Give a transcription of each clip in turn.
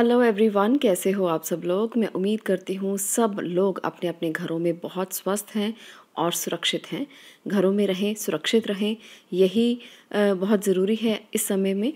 hello everyone कैसे हो आप सब लोग मैं उम्मीद करती हूँ सब लोग अपने अपने घरों में बहुत स्वस्थ हैं और सुरक्षित हैं घरों में रहें सुरक्षित रहें यही बहुत ज़रूरी है इस समय में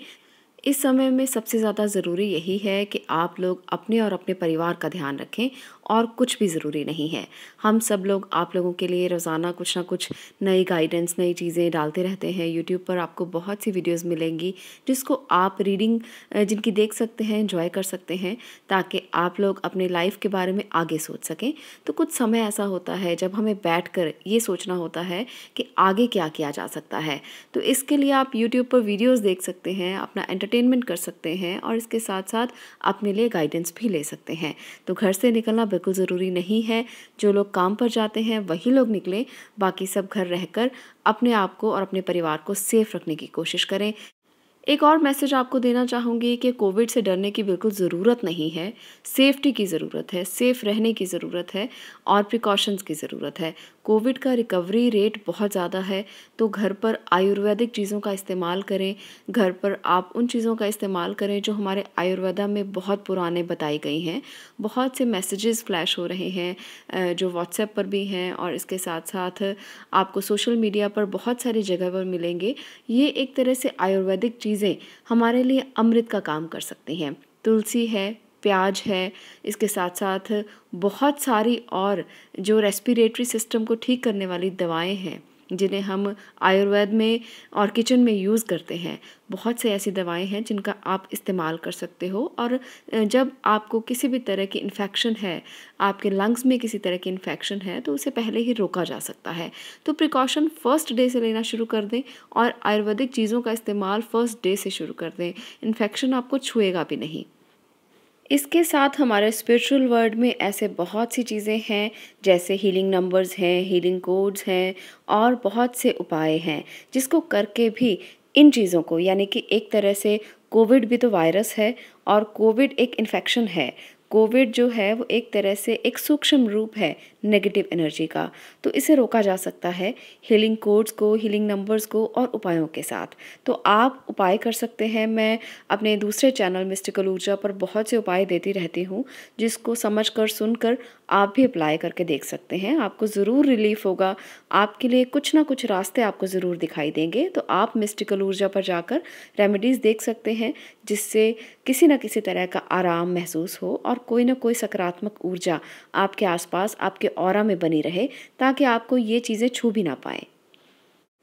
इस समय में सबसे ज़्यादा ज़रूरी यही है कि आप लोग अपने और अपने परिवार का ध्यान रखें और कुछ भी ज़रूरी नहीं है हम सब लोग आप लोगों के लिए रोज़ाना कुछ ना कुछ नई गाइडेंस नई चीज़ें डालते रहते हैं यूट्यूब पर आपको बहुत सी वीडियोस मिलेंगी जिसको आप रीडिंग जिनकी देख सकते हैं इन्जॉय कर सकते हैं ताकि आप लोग अपने लाइफ के बारे में आगे सोच सकें तो कुछ समय ऐसा होता है जब हमें बैठ कर ये सोचना होता है कि आगे क्या किया जा सकता है तो इसके लिए आप यूट्यूब पर वीडियोज़ देख सकते हैं अपना एंटरटेनमेंट कर सकते हैं और इसके साथ साथ अपने लिए गाइडेंस भी ले सकते हैं तो घर से निकलना बिल्कुल ज़रूरी नहीं है जो लोग काम पर जाते हैं वही लोग निकलें बाकी सब घर रहकर अपने आप को और अपने परिवार को सेफ रखने की कोशिश करें एक और मैसेज आपको देना चाहूँगी कि कोविड से डरने की बिल्कुल ज़रूरत नहीं है सेफ्टी की ज़रूरत है सेफ रहने की ज़रूरत है और प्रिकॉशंस की ज़रूरत है कोविड का रिकवरी रेट बहुत ज़्यादा है तो घर पर आयुर्वेदिक चीज़ों का इस्तेमाल करें घर पर आप उन चीज़ों का इस्तेमाल करें जो हमारे आयुर्वेदा में बहुत पुराने बताई गई हैं बहुत से मैसेजेस फ्लैश हो रहे हैं जो व्हाट्सएप पर भी हैं और इसके साथ साथ आपको सोशल मीडिया पर बहुत सारी जगह पर मिलेंगे ये एक तरह से आयुर्वेदिक चीज़ें हमारे लिए अमृत का काम कर सकती हैं तुलसी है प्याज है इसके साथ साथ बहुत सारी और जो रेस्पिरेटरी सिस्टम को ठीक करने वाली दवाएं हैं जिन्हें हम आयुर्वेद में और किचन में यूज़ करते हैं बहुत से ऐसी दवाएं हैं जिनका आप इस्तेमाल कर सकते हो और जब आपको किसी भी तरह की इन्फेक्शन है आपके लंग्स में किसी तरह की इन्फेक्शन है तो उसे पहले ही रोका जा सकता है तो प्रिकॉशन फर्स्ट डे से लेना शुरू कर दें और आयुर्वेदिक चीज़ों का इस्तेमाल फर्स्ट डे से शुरू कर दें इन्फेक्शन आपको छुएगा भी नहीं इसके साथ हमारे स्पिरिचुअल वर्ल्ड में ऐसे बहुत सी चीज़ें हैं जैसे हीलिंग नंबर्स हैं हीलिंग कोड्स हैं और बहुत से उपाय हैं जिसको करके भी इन चीज़ों को यानी कि एक तरह से कोविड भी तो वायरस है और कोविड एक इन्फेक्शन है कोविड जो है वो एक तरह से एक सूक्ष्म रूप है नेगेटिव एनर्जी का तो इसे रोका जा सकता है हीलिंग कोड्स को हीलिंग नंबर्स को और उपायों के साथ तो आप उपाय कर सकते हैं मैं अपने दूसरे चैनल मिस्टिकल ऊर्जा पर बहुत से उपाय देती रहती हूँ जिसको समझ कर सुनकर आप भी अप्लाई करके देख सकते हैं आपको ज़रूर रिलीफ होगा आपके लिए कुछ ना कुछ रास्ते आपको ज़रूर दिखाई देंगे तो आप मिस्टिकल ऊर्जा पर जाकर रेमेडीज़ देख सकते हैं जिससे किसी ना किसी तरह का आराम महसूस हो और कोई ना कोई सकारात्मक ऊर्जा आपके आसपास आपके और में बनी रहे ताकि आपको ये चीज़ें छू भी ना पाए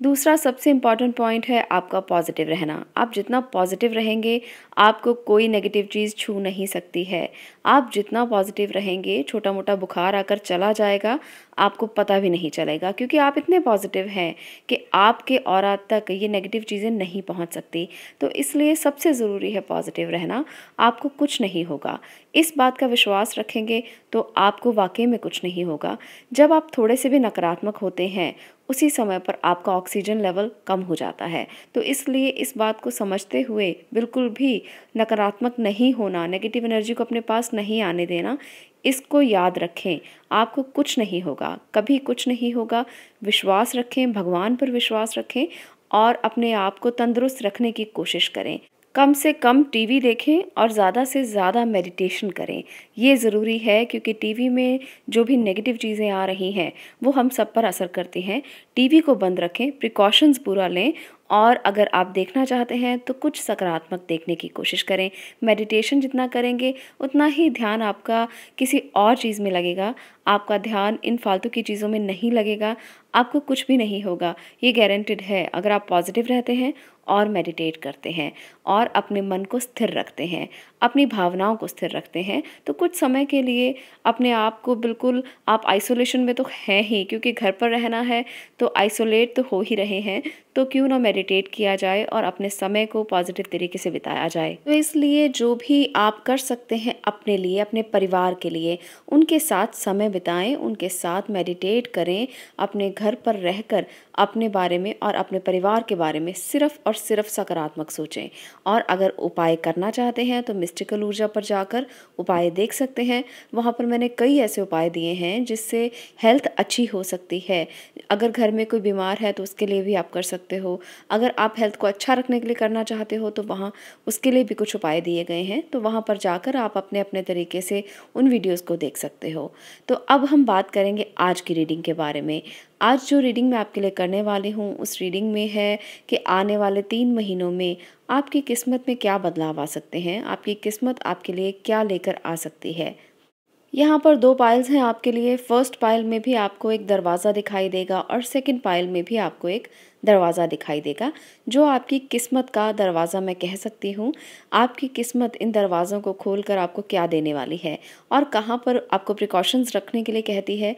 दूसरा सबसे इम्पॉर्टेंट पॉइंट है आपका पॉजिटिव रहना आप जितना पॉजिटिव रहेंगे आपको कोई नेगेटिव चीज़ छू नहीं सकती है आप जितना पॉजिटिव रहेंगे छोटा मोटा बुखार आकर चला जाएगा आपको पता भी नहीं चलेगा क्योंकि आप इतने पॉजिटिव हैं कि आपके और तक ये नेगेटिव चीज़ें नहीं पहुंच सकती तो इसलिए सबसे ज़रूरी है पॉजिटिव रहना आपको कुछ नहीं होगा इस बात का विश्वास रखेंगे तो आपको वाकई में कुछ नहीं होगा जब आप थोड़े से भी नकारात्मक होते हैं उसी समय पर आपका ऑक्सीजन लेवल कम हो जाता है तो इसलिए इस बात को समझते हुए बिल्कुल भी नकारात्मक नहीं होना नेगेटिव एनर्जी को अपने पास नहीं आने देना इसको याद रखें आपको कुछ नहीं होगा कभी कुछ नहीं होगा विश्वास रखें भगवान पर विश्वास रखें और अपने आप को तंदुरुस्त रखने की कोशिश करें कम से कम टीवी देखें और ज़्यादा से ज़्यादा मेडिटेशन करें ये ज़रूरी है क्योंकि टीवी में जो भी नेगेटिव चीज़ें आ रही हैं वो हम सब पर असर करती हैं टीवी को बंद रखें प्रिकॉशंस पूरा लें और अगर आप देखना चाहते हैं तो कुछ सकारात्मक देखने की कोशिश करें मेडिटेशन जितना करेंगे उतना ही ध्यान आपका किसी और चीज़ में लगेगा आपका ध्यान इन फालतू की चीज़ों में नहीं लगेगा आपको कुछ भी नहीं होगा ये गारंटेड है अगर आप पॉजिटिव रहते हैं और मेडिटेट करते हैं और अपने मन को स्थिर रखते हैं अपनी भावनाओं को स्थिर रखते हैं तो कुछ समय के लिए अपने आप को बिल्कुल आप आइसोलेशन में तो हैं ही क्योंकि घर पर रहना है तो आइसोलेट तो हो ही रहे हैं तो क्यों ना मेडिटेट किया जाए और अपने समय को पॉजिटिव तरीके से बिताया जाए तो इसलिए जो भी आप कर सकते हैं अपने लिए अपने परिवार के लिए उनके साथ समय बिताएं उनके साथ मेडिटेट करें अपने घर पर रहकर अपने बारे में और अपने परिवार के बारे में सिर्फ और सिर्फ सकारात्मक सोचें और अगर उपाय करना चाहते हैं तो मिस इलेक्ट्रिकल ऊर्जा पर जाकर उपाय देख सकते हैं वहाँ पर मैंने कई ऐसे उपाय दिए हैं जिससे हेल्थ अच्छी हो सकती है अगर घर में कोई बीमार है तो उसके लिए भी आप कर सकते हो अगर आप हेल्थ को अच्छा रखने के लिए करना चाहते हो तो वहाँ उसके लिए भी कुछ उपाय दिए गए हैं तो वहाँ पर जाकर आप अपने अपने तरीके से उन वीडियोज़ को देख सकते हो तो अब हम बात करेंगे आज की रीडिंग के बारे में आज जो रीडिंग मैं आपके लिए करने वाली हूँ उस रीडिंग में है कि आने वाले तीन महीनों में आपकी किस्मत में क्या बदलाव आ सकते हैं आपकी किस्मत आपके लिए क्या लेकर आ सकती है यहाँ पर दो पाइल्स हैं आपके लिए फर्स्ट पाइल में भी आपको एक दरवाज़ा दिखाई देगा और सेकंड पाइल में भी आपको एक दरवाज़ा दिखाई देगा जो आपकी किस्मत का दरवाज़ा मैं कह सकती हूँ आपकी किस्मत इन दरवाज़ों को खोलकर आपको क्या देने वाली है और कहाँ पर आपको प्रिकॉशंस रखने के लिए कहती है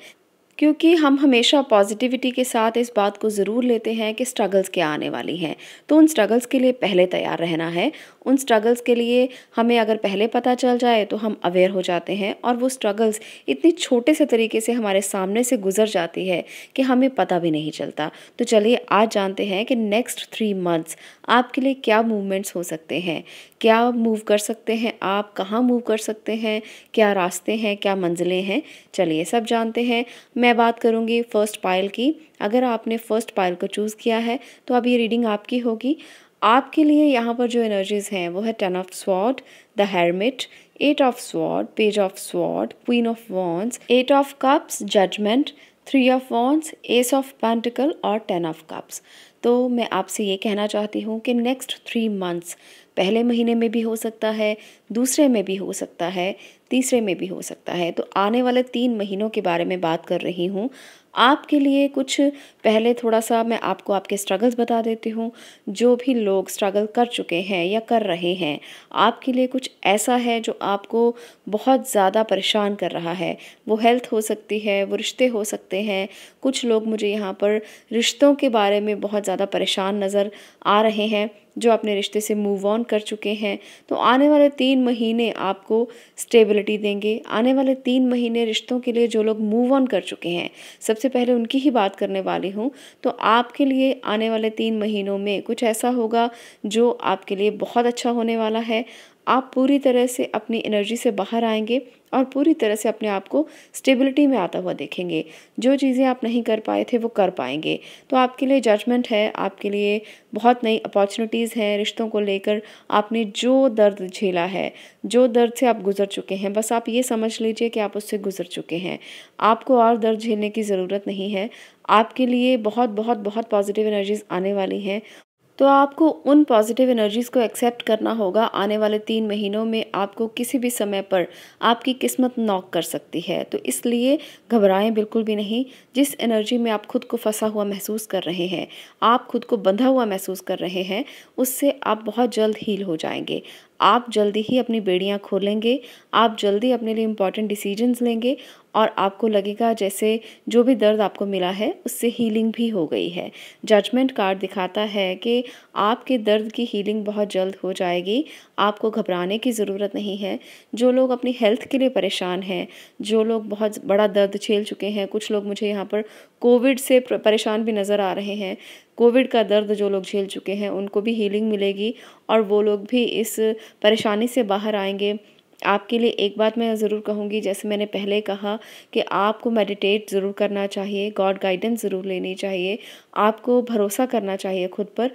क्योंकि हम हमेशा पॉजिटिविटी के साथ इस बात को ज़रूर लेते हैं कि स्ट्रगल्स क्या आने वाली हैं तो उन स्ट्रगल्स के लिए पहले तैयार रहना है उन स्ट्रगल्स के लिए हमें अगर पहले पता चल जाए तो हम अवेयर हो जाते हैं और वो स्ट्रगल्स इतनी छोटे से तरीके से हमारे सामने से गुजर जाती है कि हमें पता भी नहीं चलता तो चलिए आज जानते हैं कि नेक्स्ट थ्री मंथ्स आपके लिए क्या मूवमेंट्स हो सकते हैं क्या मूव कर सकते हैं आप कहाँ मूव कर सकते हैं क्या रास्ते हैं क्या मंजिलें हैं चलिए सब जानते हैं मैं बात करूँगी फर्स्ट पायल की अगर आपने फर्स्ट पायल को चूज़ किया है तो अब ये रीडिंग आपकी होगी आपके लिए यहाँ पर जो एनर्जीज हैं वो है ten of swords the hermit eight of swords page of swords queen of wands eight of cups judgement three of wands ace of pentacle और टेन ऑफ कप्स तो मैं आपसे ये कहना चाहती हूँ कि नेक्स्ट थ्री मंथ्स पहले महीने में भी हो सकता है दूसरे में भी हो सकता है तीसरे में भी हो सकता है तो आने वाले तीन महीनों के बारे में बात कर रही हूँ आपके लिए कुछ पहले थोड़ा सा मैं आपको आपके स्ट्रगल्स बता देती हूँ जो भी लोग स्ट्रगल कर चुके हैं या कर रहे हैं आपके लिए कुछ ऐसा है जो आपको बहुत ज़्यादा परेशान कर रहा है वो हेल्थ हो सकती है वो रिश्ते हो सकते हैं कुछ लोग मुझे यहाँ पर रिश्तों के बारे में बहुत ज़्यादा परेशान नज़र आ रहे हैं जो अपने रिश्ते से मूव ऑन कर चुके हैं तो आने वाले तीन महीने आपको स्टेबिलिटी देंगे आने वाले तीन महीने रिश्तों के लिए जो लोग मूव ऑन कर चुके हैं सबसे पहले उनकी ही बात करने वाली हूँ तो आपके लिए आने वाले तीन महीनों में कुछ ऐसा होगा जो आपके लिए बहुत अच्छा होने वाला है आप पूरी तरह से अपनी एनर्जी से बाहर आएंगे और पूरी तरह से अपने आप को स्टेबिलिटी में आता हुआ देखेंगे जो चीज़ें आप नहीं कर पाए थे वो कर पाएंगे तो आपके लिए जजमेंट है आपके लिए बहुत नई अपॉर्चुनिटीज़ हैं रिश्तों को लेकर आपने जो दर्द झेला है जो दर्द से आप गुजर चुके हैं बस आप ये समझ लीजिए कि आप उससे गुजर चुके हैं आपको और दर्द झेलने की ज़रूरत नहीं है आपके लिए बहुत बहुत बहुत पॉजिटिव एनर्जीज़ आने वाली हैं तो आपको उन पॉजिटिव एनर्जीज़ को एक्सेप्ट करना होगा आने वाले तीन महीनों में आपको किसी भी समय पर आपकी किस्मत नॉक कर सकती है तो इसलिए घबराएं बिल्कुल भी नहीं जिस एनर्जी में आप खुद को फंसा हुआ महसूस कर रहे हैं आप खुद को बंधा हुआ महसूस कर रहे हैं उससे आप बहुत जल्द हील हो जाएंगे आप जल्दी ही अपनी बेड़ियाँ खोलेंगे आप जल्दी अपने लिए इम्पॉर्टेंट डिसीजंस लेंगे और आपको लगेगा जैसे जो भी दर्द आपको मिला है उससे हीलिंग भी हो गई है जजमेंट कार्ड दिखाता है कि आपके दर्द की हीलिंग बहुत जल्द हो जाएगी आपको घबराने की ज़रूरत नहीं है जो लोग अपनी हेल्थ के लिए परेशान हैं जो लोग बहुत बड़ा दर्द झेल चुके हैं कुछ लोग मुझे यहाँ पर कोविड से परेशान भी नज़र आ रहे हैं कोविड का दर्द जो लोग झेल चुके हैं उनको भी हीलिंग मिलेगी और वो लोग भी इस परेशानी से बाहर आएंगे आपके लिए एक बात मैं ज़रूर कहूँगी जैसे मैंने पहले कहा कि आपको मेडिटेट ज़रूर करना चाहिए गॉड गाइडेंस ज़रूर लेनी चाहिए आपको भरोसा करना चाहिए खुद पर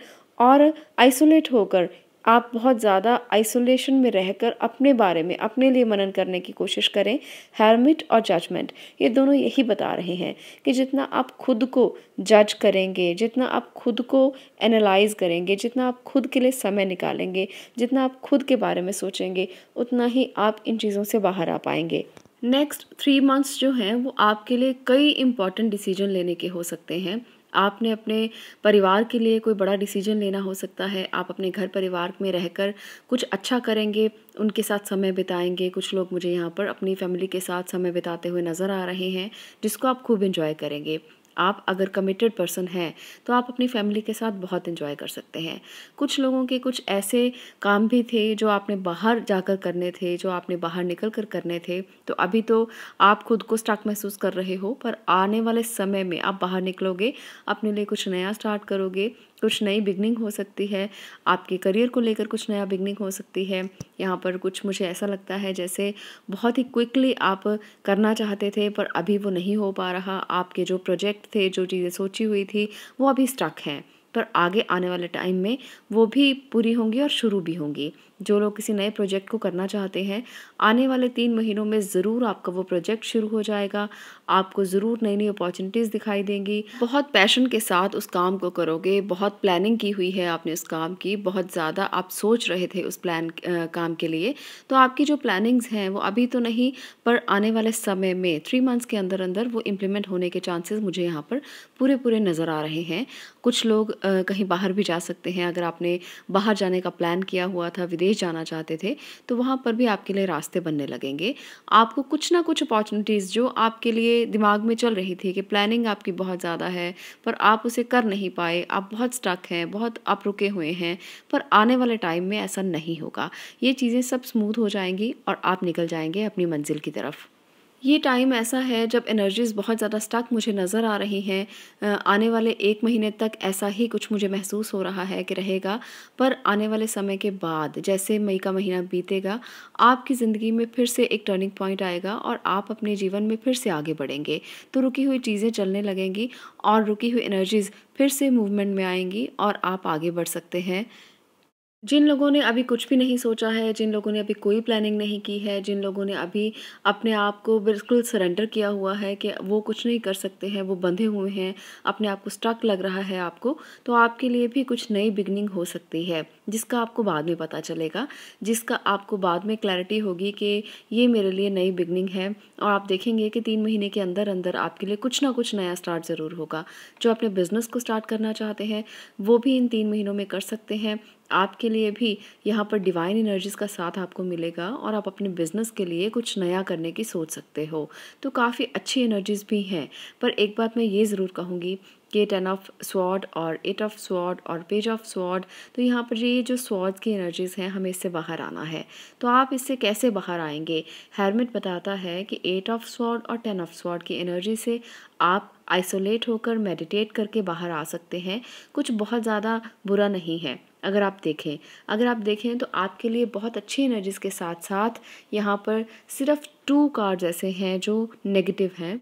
और आइसोलेट होकर आप बहुत ज़्यादा आइसोलेशन में रहकर अपने बारे में अपने लिए मनन करने की कोशिश करें हेरमिट और जजमेंट ये दोनों यही बता रहे हैं कि जितना आप खुद को जज करेंगे जितना आप खुद को एनालाइज करेंगे जितना आप खुद के लिए समय निकालेंगे जितना आप खुद के बारे में सोचेंगे उतना ही आप इन चीज़ों से बाहर आ पाएंगे नेक्स्ट थ्री मंथ्स जो हैं वो आपके लिए कई इंपॉर्टेंट डिसीजन लेने के हो सकते हैं आपने अपने परिवार के लिए कोई बड़ा डिसीजन लेना हो सकता है आप अपने घर परिवार में रहकर कुछ अच्छा करेंगे उनके साथ समय बिताएंगे कुछ लोग मुझे यहाँ पर अपनी फैमिली के साथ समय बिताते हुए नज़र आ रहे हैं जिसको आप खूब इन्जॉय करेंगे आप अगर कमिटेड पर्सन हैं तो आप अपनी फैमिली के साथ बहुत इन्जॉय कर सकते हैं कुछ लोगों के कुछ ऐसे काम भी थे जो आपने बाहर जाकर करने थे जो आपने बाहर निकल कर करने थे तो अभी तो आप खुद को स्टक महसूस कर रहे हो पर आने वाले समय में आप बाहर निकलोगे अपने लिए कुछ नया स्टार्ट करोगे कुछ नई बिगनिंग हो सकती है आपके करियर को लेकर कुछ नया बिगनिंग हो सकती है यहाँ पर कुछ मुझे ऐसा लगता है जैसे बहुत ही क्विकली आप करना चाहते थे पर अभी वो नहीं हो पा रहा आपके जो प्रोजेक्ट थे जो चीज़ें सोची हुई थी वो अभी स्टक हैं पर आगे आने वाले टाइम में वो भी पूरी होंगी और शुरू भी होंगी जो लोग किसी नए प्रोजेक्ट को करना चाहते हैं आने वाले तीन महीनों में ज़रूर आपका वो प्रोजेक्ट शुरू हो जाएगा आपको ज़रूर नई नई अपॉर्चुनिटीज़ दिखाई देंगी बहुत पैशन के साथ उस काम को करोगे बहुत प्लानिंग की हुई है आपने उस काम की बहुत ज़्यादा आप सोच रहे थे उस प्लान काम के लिए तो आपकी जो प्लानिंग्स हैं वो अभी तो नहीं पर आने वाले समय में थ्री मंथ्स के अंदर अंदर वो इम्प्लीमेंट होने के चांसेस मुझे यहाँ पर पूरे पूरे नज़र आ रहे हैं कुछ लोग कहीं बाहर भी जा सकते हैं अगर आपने बाहर जाने का प्लान किया हुआ था विदेश विदेश जाना चाहते थे तो वहाँ पर भी आपके लिए रास्ते बनने लगेंगे आपको कुछ ना कुछ अपॉर्चुनिटीज़ जो आपके लिए दिमाग में चल रही थी कि प्लानिंग आपकी बहुत ज़्यादा है पर आप उसे कर नहीं पाए आप बहुत स्टक हैं बहुत आप रुके हुए हैं पर आने वाले टाइम में ऐसा नहीं होगा ये चीज़ें सब स्मूथ हो जाएंगी और आप निकल जाएंगे अपनी मंजिल की तरफ ये टाइम ऐसा है जब एनर्जीज़ बहुत ज़्यादा स्टक मुझे नज़र आ रही हैं आने वाले एक महीने तक ऐसा ही कुछ मुझे महसूस हो रहा है कि रहेगा पर आने वाले समय के बाद जैसे मई का महीना बीतेगा आपकी ज़िंदगी में फिर से एक टर्निंग पॉइंट आएगा और आप अपने जीवन में फिर से आगे बढ़ेंगे तो रुकी हुई चीज़ें चलने लगेंगी और रुकी हुई एनर्जीज़ फिर से मूवमेंट में आएंगी और आप आगे बढ़ सकते हैं जिन लोगों ने अभी कुछ भी नहीं सोचा है जिन लोगों ने अभी कोई प्लानिंग नहीं की है जिन लोगों ने अभी अपने आप को बिल्कुल सरेंडर किया हुआ है कि वो कुछ नहीं कर सकते हैं वो बंधे हुए हैं अपने आप को स्टक लग रहा है आपको तो आपके लिए भी कुछ नई बिगनिंग हो सकती है जिसका आपको बाद में पता चलेगा जिसका आपको बाद में क्लैरिटी होगी कि ये मेरे लिए नई बिगनिंग है और आप देखेंगे कि तीन महीने के अंदर अंदर आपके लिए कुछ ना कुछ नया स्टार्ट ज़रूर होगा जो अपने बिज़नेस को स्टार्ट करना चाहते हैं वो भी इन तीन महीनों में कर सकते हैं आपके लिए भी यहाँ पर डिवाइन एनर्जीज़ का साथ आपको मिलेगा और आप अपने बिजनेस के लिए कुछ नया करने की सोच सकते हो तो काफ़ी अच्छी एनर्जीज़ भी हैं पर एक बात मैं ये ज़रूर कहूँगी कि टेन ऑफ स्वॉड और एट ऑफ स्वॉड और पेज ऑफ स्वॉड तो यहाँ पर ये जो स्वॉड की एनर्जीज़ हैं हमें इससे बाहर आना है तो आप इससे कैसे बाहर आएंगे हेरमिट बताता है कि एट ऑफ स्वॉड और टेन ऑफ स्वॉड की एनर्जी से आप आइसोलेट होकर मेडिटेट करके बाहर आ सकते हैं कुछ बहुत ज़्यादा बुरा नहीं है अगर आप देखें अगर आप देखें तो आपके लिए बहुत अच्छी एनर्जीज़ के साथ साथ यहाँ पर सिर्फ टू कार्ड्स ऐसे हैं जो नेगेटिव हैं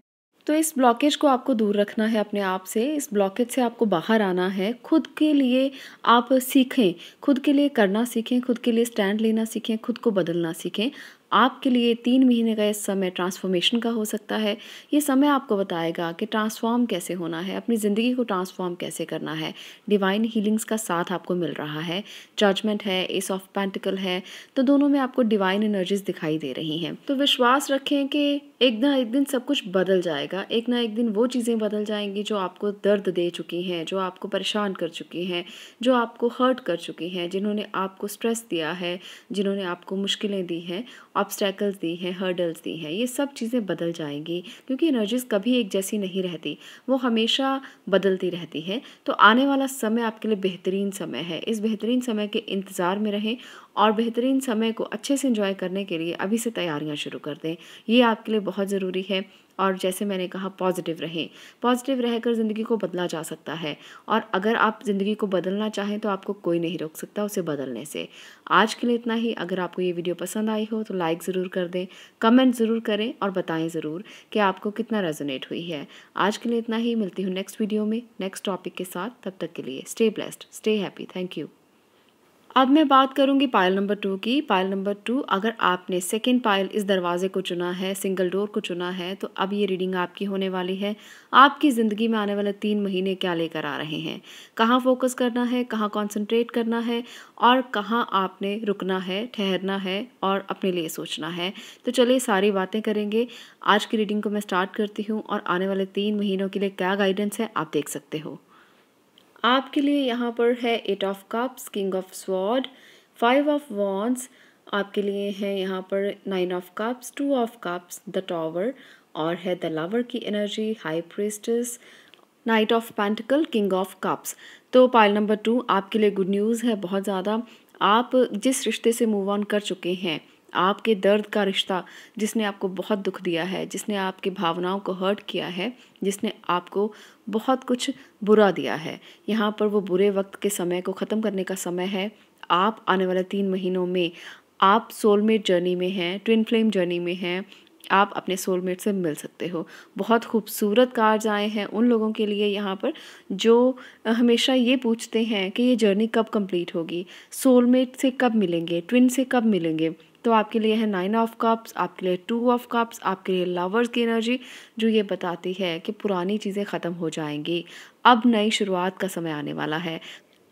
तो इस ब्लॉकेज को आपको दूर रखना है अपने आप से इस ब्लॉकेज से आपको बाहर आना है खुद के लिए आप सीखें खुद के लिए करना सीखें खुद के लिए स्टैंड लेना सीखें खुद को बदलना सीखें आपके लिए तीन महीने का इस समय ट्रांसफॉर्मेशन का हो सकता है ये समय आपको बताएगा कि ट्रांसफॉर्म कैसे होना है अपनी ज़िंदगी को ट्रांसफॉर्म कैसे करना है डिवाइन हीलिंग्स का साथ आपको मिल रहा है जजमेंट है एस ऑफ पेंटिकल है तो दोनों में आपको डिवाइन एनर्जीज दिखाई दे रही हैं तो विश्वास रखें कि एक ना एक दिन सब कुछ बदल जाएगा एक ना एक दिन वो चीज़ें बदल जाएंगी जो आपको दर्द दे चुकी हैं जो आपको परेशान कर चुकी हैं जो आपको हर्ट कर चुकी हैं जिन्होंने आपको स्ट्रेस दिया है जिन्होंने आपको मुश्किलें दी हैं ऑब्स्टैकल्स दी हैं हर्डल्स दी हैं ये सब चीज़ें बदल जाएंगी क्योंकि एनर्जीज़ कभी एक जैसी नहीं रहती वो हमेशा बदलती रहती हैं तो आने वाला समय आपके लिए बेहतरीन समय है इस बेहतरीन समय के इंतज़ार में रहें और बेहतरीन समय को अच्छे से इंजॉय करने के लिए अभी से तैयारियाँ शुरू कर दें ये आपके लिए बहुत ज़रूरी है और जैसे मैंने कहा पॉजिटिव रहें पॉजिटिव रहकर ज़िंदगी को बदला जा सकता है और अगर आप ज़िंदगी को बदलना चाहें तो आपको कोई नहीं रोक सकता उसे बदलने से आज के लिए इतना ही अगर आपको ये वीडियो पसंद आई हो तो लाइक ज़रूर कर दें कमेंट ज़रूर करें और बताएं ज़रूर कि आपको कितना रेजोनेट हुई है आज के लिए इतना ही मिलती हूँ नेक्स्ट वीडियो में नेक्स्ट टॉपिक के साथ तब तक के लिए stay blessed stay happy thank you अब मैं बात करूंगी पायल नंबर टू की पायल नंबर टू अगर आपने सेकेंड पायल इस दरवाजे को चुना है सिंगल डोर को चुना है तो अब ये रीडिंग आपकी होने वाली है आपकी ज़िंदगी में आने वाले तीन महीने क्या लेकर आ रहे हैं कहाँ फोकस करना है कहाँ कंसंट्रेट करना है और कहाँ आपने रुकना है ठहरना है और अपने लिए सोचना है तो चलिए सारी बातें करेंगे आज की रीडिंग को मैं स्टार्ट करती हूँ और आने वाले तीन महीनों के लिए क्या गाइडेंस है आप देख सकते हो आपके लिए यहाँ पर है eight of cups king of sword five of wands आपके लिए है यहाँ पर nine of cups two of cups the tower और है द लवर की energy high priestess knight of pentacle king of cups तो पाइल नंबर टू आपके लिए गुड न्यूज़ है बहुत ज़्यादा आप जिस रिश्ते से मूव ऑन कर चुके हैं आपके दर्द का रिश्ता जिसने आपको बहुत दुख दिया है जिसने आपकी भावनाओं को हर्ट किया है जिसने आपको बहुत कुछ बुरा दिया है यहाँ पर वो बुरे वक्त के समय को ख़त्म करने का समय है आप आने वाले तीन महीनों में आप सोलमेट जर्नी में हैं ट्विन फ्लेम जर्नी में हैं आप अपने सोलमेट से मिल सकते हो बहुत खूबसूरत कार्ज आए हैं उन लोगों के लिए यहाँ पर जो हमेशा ये पूछते हैं कि ये जर्नी कब कंप्लीट होगी सोलमेट से कब मिलेंगे ट्विन से कब मिलेंगे तो आपके लिए है नाइन ऑफ कप्स आपके लिए टू ऑफ कप्स आपके लिए लवर्स की एनर्जी जो ये बताती है कि पुरानी चीज़ें ख़त्म हो जाएंगी अब नई शुरुआत का समय आने वाला है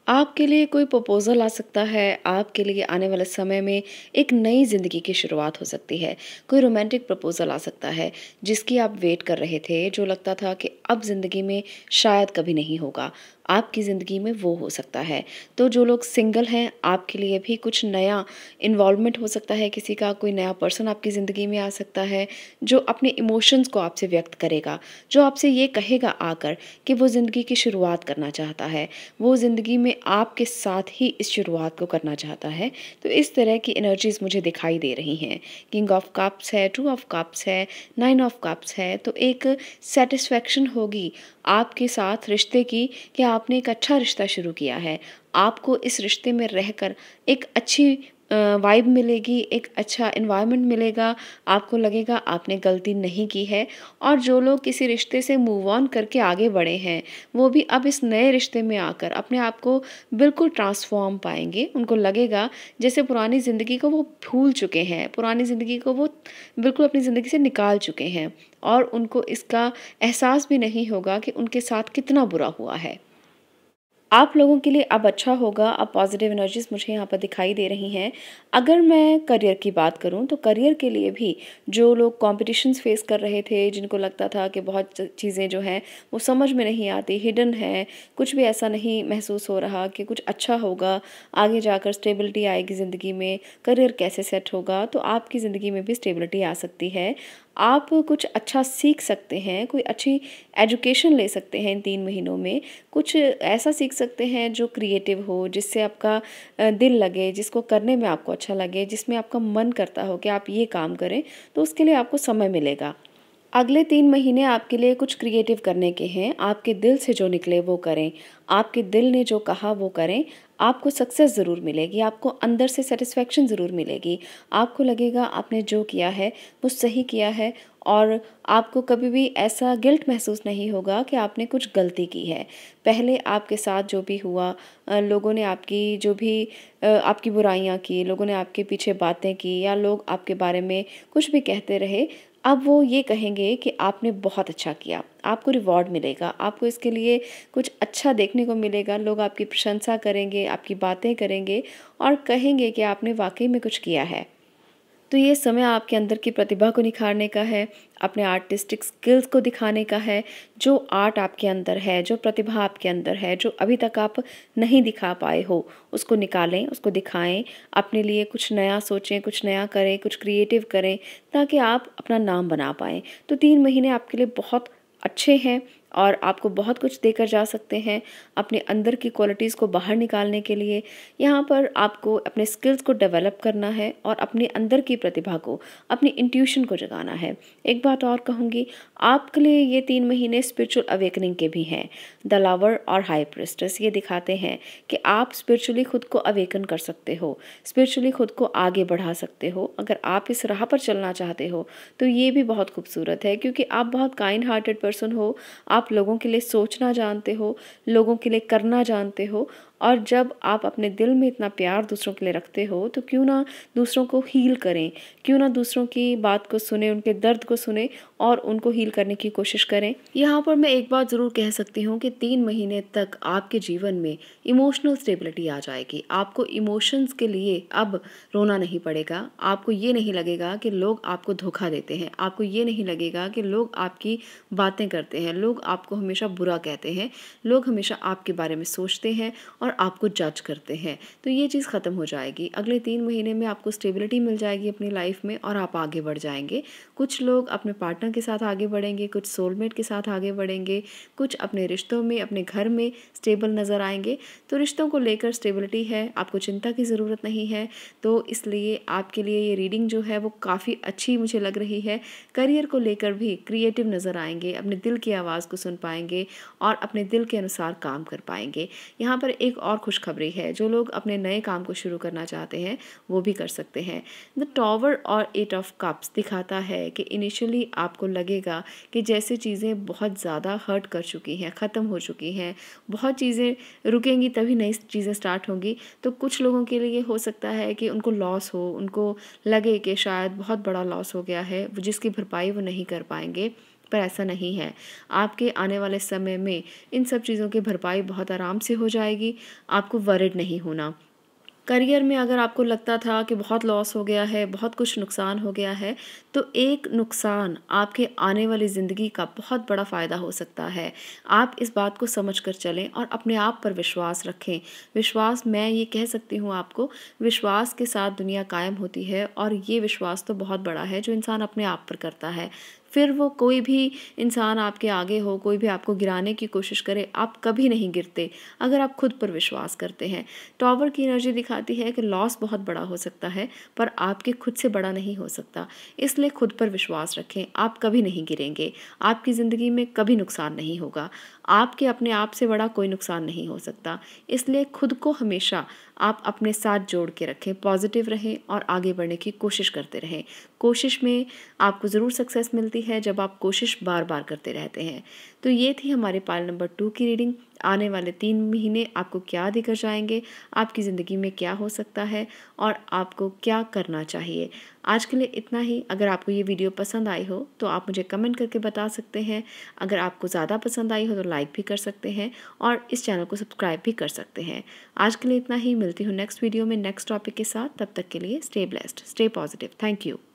आपके लिए कोई प्रपोज़ल आ सकता है आपके लिए आने वाले समय में एक नई ज़िंदगी की शुरुआत हो सकती है कोई रोमांटिक प्रपोज़ल आ सकता है जिसकी आप वेट कर रहे थे जो लगता था कि अब ज़िंदगी में शायद कभी नहीं होगा आपकी ज़िंदगी में वो हो सकता है तो जो लोग सिंगल हैं आपके लिए भी कुछ नया इन्वॉलमेंट हो सकता है किसी का कोई नया पर्सन आपकी ज़िंदगी में आ सकता है जो अपने इमोशंस को आपसे व्यक्त करेगा जो आपसे ये कहेगा आकर कि वो ज़िंदगी की शुरुआत करना चाहता है वो ज़िंदगी में आपके साथ ही इस शुरुआत को करना चाहता है तो इस तरह की एनर्जीज़ मुझे दिखाई दे रही हैं किंग ऑफ कप्स है टू ऑफ कप्स है नाइन ऑफ कप्स है तो एक सेटिस्फेक्शन होगी आपके साथ रिश्ते की कि आपने एक अच्छा रिश्ता शुरू किया है आपको इस रिश्ते में रहकर एक अच्छी वाइब मिलेगी एक अच्छा इन्वायरमेंट मिलेगा आपको लगेगा आपने गलती नहीं की है और जो लोग किसी रिश्ते से मूव ऑन करके आगे बढ़े हैं वो भी अब इस नए रिश्ते में आकर अपने आप को बिल्कुल ट्रांसफॉर्म पाएंगे उनको लगेगा जैसे पुरानी ज़िंदगी को वो भूल चुके हैं पुरानी ज़िंदगी को वो बिल्कुल अपनी ज़िंदगी से निकाल चुके हैं और उनको इसका एहसास भी नहीं होगा कि उनके साथ कितना बुरा हुआ है आप लोगों के लिए अब अच्छा होगा अब पॉजिटिव एनर्जीज मुझे यहाँ पर दिखाई दे रही हैं अगर मैं करियर की बात करूँ तो करियर के लिए भी जो लोग कॉम्पिटिशन्स फेस कर रहे थे जिनको लगता था कि बहुत चीज़ें जो हैं वो समझ में नहीं आती हिडन है कुछ भी ऐसा नहीं महसूस हो रहा कि कुछ अच्छा होगा आगे जाकर स्टेबिलिटी आएगी ज़िंदगी में करियर कैसे सेट होगा तो आपकी ज़िंदगी में भी स्टेबिलिटी आ सकती है आप कुछ अच्छा सीख सकते हैं कोई अच्छी एजुकेशन ले सकते हैं इन तीन महीनों में कुछ ऐसा सीख सकते सकते हैं जो क्रिएटिव हो जिससे आपका दिल लगे जिसको करने में आपको अच्छा लगे जिसमें आपका मन करता हो कि आप ये काम करें तो उसके लिए आपको समय मिलेगा अगले तीन महीने आपके लिए कुछ क्रिएटिव करने के हैं आपके दिल से जो निकले वो करें आपके दिल ने जो कहा वो करें आपको सक्सेस ज़रूर मिलेगी आपको अंदर से सेटिस्फेक्शन ज़रूर मिलेगी आपको लगेगा आपने जो किया है वो सही किया है और आपको कभी भी ऐसा गिल्ट महसूस नहीं होगा कि आपने कुछ गलती की है पहले आपके साथ जो भी हुआ लोगों ने आपकी जो भी आपकी बुराइयां की लोगों ने आपके पीछे बातें की या लोग आपके बारे में कुछ भी कहते रहे अब वो ये कहेंगे कि आपने बहुत अच्छा किया आपको रिवॉर्ड मिलेगा आपको इसके लिए कुछ अच्छा देखने को मिलेगा लोग आपकी प्रशंसा करेंगे आपकी बातें करेंगे और कहेंगे कि आपने वाकई में कुछ किया है तो ये समय आपके अंदर की प्रतिभा को निखारने का है अपने आर्टिस्टिक स्किल्स को दिखाने का है जो आर्ट आपके अंदर है जो प्रतिभा आपके अंदर है जो अभी तक आप नहीं दिखा पाए हो उसको निकालें उसको दिखाएं अपने लिए कुछ नया सोचें कुछ नया करें कुछ क्रिएटिव करें ताकि आप अपना नाम बना पाएँ तो तीन महीने आपके लिए बहुत अच्छे हैं और आपको बहुत कुछ देकर जा सकते हैं अपने अंदर की क्वालिटीज़ को बाहर निकालने के लिए यहाँ पर आपको अपने स्किल्स को डेवलप करना है और अपने अंदर की प्रतिभा को अपनी इंट्यूशन को जगाना है एक बात और कहूँगी आपके लिए ये तीन महीने स्पिरिचुअल अवेकनिंग के भी हैं द लावर और हाई प्रिस्टस ये दिखाते हैं कि आप स्पिरिचुअली खुद को अवेकन कर सकते हो स्पिरिचुअली खुद को आगे बढ़ा सकते हो अगर आप इस राह पर चलना चाहते हो तो ये भी बहुत खूबसूरत है क्योंकि आप बहुत काइंड हार्टेड पर्सन हो आप लोगों के लिए सोचना जानते हो लोगों लिए करना जानते हो और जब आप अपने दिल में इतना प्यार दूसरों के लिए रखते हो तो क्यों ना दूसरों को हील करें क्यों ना दूसरों की बात को सुने उनके दर्द को सुने और उनको हील करने की कोशिश करें यहाँ पर मैं एक बात ज़रूर कह सकती हूँ कि तीन महीने तक आपके जीवन में इमोशनल स्टेबिलिटी आ जाएगी आपको इमोशंस के लिए अब रोना नहीं पड़ेगा आपको ये नहीं लगेगा कि लोग आपको धोखा देते हैं आपको ये नहीं लगेगा कि लोग आपकी बातें करते हैं लोग आपको हमेशा बुरा कहते हैं लोग हमेशा आपके बारे में सोचते हैं और और आपको जज करते हैं तो ये चीज़ ख़त्म हो जाएगी अगले तीन महीने में आपको स्टेबिलिटी मिल जाएगी अपनी लाइफ में और आप आगे बढ़ जाएंगे कुछ लोग अपने पार्टनर के साथ आगे बढ़ेंगे कुछ सोलमेट के साथ आगे बढ़ेंगे कुछ अपने रिश्तों में अपने घर में स्टेबल नज़र आएंगे तो रिश्तों को लेकर स्टेबिलिटी है आपको चिंता की ज़रूरत नहीं है तो इसलिए आपके लिए ये रीडिंग जो है वो काफ़ी अच्छी मुझे लग रही है करियर को लेकर भी क्रिएटिव नज़र आएंगे अपने दिल की आवाज़ को सुन पाएंगे और अपने दिल के अनुसार काम कर पाएंगे यहाँ पर एक एक और खुशखबरी है जो लोग अपने नए काम को शुरू करना चाहते हैं वो भी कर सकते हैं द टॉवर और एट ऑफ कप्स दिखाता है कि इनिशियली आपको लगेगा कि जैसे चीज़ें बहुत ज़्यादा हर्ट कर चुकी हैं ख़त्म हो चुकी हैं बहुत चीज़ें रुकेंगी तभी नई चीज़ें स्टार्ट होंगी तो कुछ लोगों के लिए हो सकता है कि उनको लॉस हो उनको लगे कि शायद बहुत बड़ा लॉस हो गया है जिसकी भरपाई वो नहीं कर पाएंगे पर ऐसा नहीं है आपके आने वाले समय में इन सब चीज़ों की भरपाई बहुत आराम से हो जाएगी आपको वरिड नहीं होना करियर में अगर आपको लगता था कि बहुत लॉस हो गया है बहुत कुछ नुकसान हो गया है तो एक नुकसान आपके आने वाली ज़िंदगी का बहुत बड़ा फ़ायदा हो सकता है आप इस बात को समझ कर चलें और अपने आप पर विश्वास रखें विश्वास मैं ये कह सकती हूँ आपको विश्वास के साथ दुनिया कायम होती है और ये विश्वास तो बहुत बड़ा है जो इंसान अपने आप पर करता है फिर वो कोई भी इंसान आपके आगे हो कोई भी आपको गिराने की कोशिश करे आप कभी नहीं गिरते अगर आप खुद पर विश्वास करते हैं टॉवर की एनर्जी दिखाती है कि लॉस बहुत बड़ा हो सकता है पर आपके खुद से बड़ा नहीं हो सकता इसलिए खुद पर विश्वास रखें आप कभी नहीं गिरेंगे आपकी ज़िंदगी में कभी नुकसान नहीं होगा आपके अपने आप से बड़ा कोई नुकसान नहीं हो सकता इसलिए खुद को हमेशा आप अपने साथ जोड़ के रखें पॉजिटिव रहें और आगे बढ़ने की कोशिश करते रहें कोशिश में आपको ज़रूर सक्सेस मिलती है जब आप कोशिश बार बार करते रहते हैं तो ये थी हमारे पाल नंबर टू की रीडिंग आने वाले तीन महीने आपको क्या दिखर जाएंगे आपकी ज़िंदगी में क्या हो सकता है और आपको क्या करना चाहिए आज के लिए इतना ही अगर आपको ये वीडियो पसंद आई हो तो आप मुझे कमेंट करके बता सकते हैं अगर आपको ज़्यादा पसंद आई हो तो लाइक भी कर सकते हैं और इस चैनल को सब्सक्राइब भी कर सकते हैं आज के लिए इतना ही मिलती हूँ नेक्स्ट वीडियो में नेक्स्ट टॉपिक के साथ तब तक के लिए stay blessed stay positive thank you